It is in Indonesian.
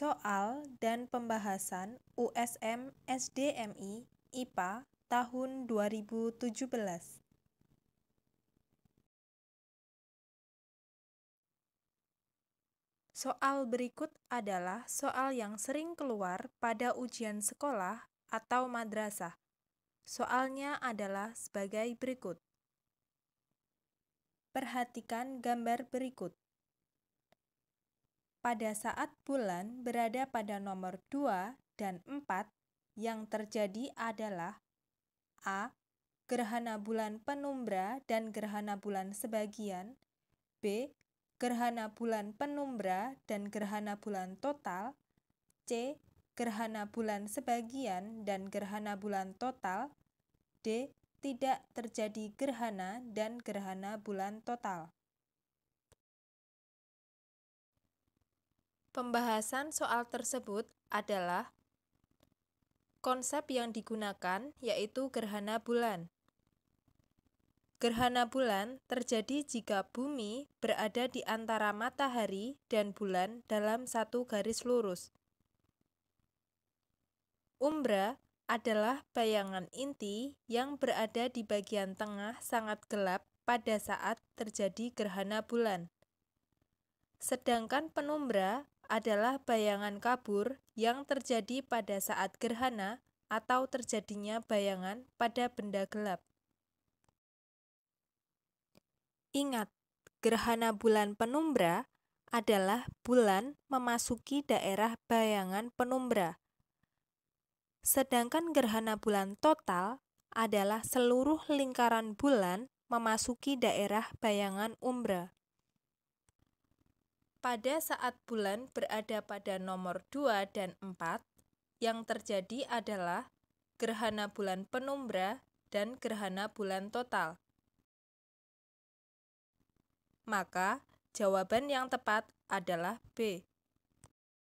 Soal dan Pembahasan USM SDMI IPA tahun 2017. Soal berikut adalah soal yang sering keluar pada ujian sekolah atau madrasah. Soalnya adalah sebagai berikut. Perhatikan gambar berikut pada saat bulan berada pada nomor 2 dan 4 yang terjadi adalah A. Gerhana bulan penumbra dan gerhana bulan sebagian B. Gerhana bulan penumbra dan gerhana bulan total C. Gerhana bulan sebagian dan gerhana bulan total D. Tidak terjadi gerhana dan gerhana bulan total Pembahasan soal tersebut adalah konsep yang digunakan yaitu gerhana bulan. Gerhana bulan terjadi jika bumi berada di antara matahari dan bulan dalam satu garis lurus. Umbra adalah bayangan inti yang berada di bagian tengah sangat gelap pada saat terjadi gerhana bulan. Sedangkan penumbra adalah bayangan kabur yang terjadi pada saat gerhana atau terjadinya bayangan pada benda gelap. Ingat, gerhana bulan penumbra adalah bulan memasuki daerah bayangan penumbra. Sedangkan gerhana bulan total adalah seluruh lingkaran bulan memasuki daerah bayangan umbra. Pada saat bulan berada pada nomor 2 dan 4, yang terjadi adalah gerhana bulan penumbra dan gerhana bulan total. Maka, jawaban yang tepat adalah B.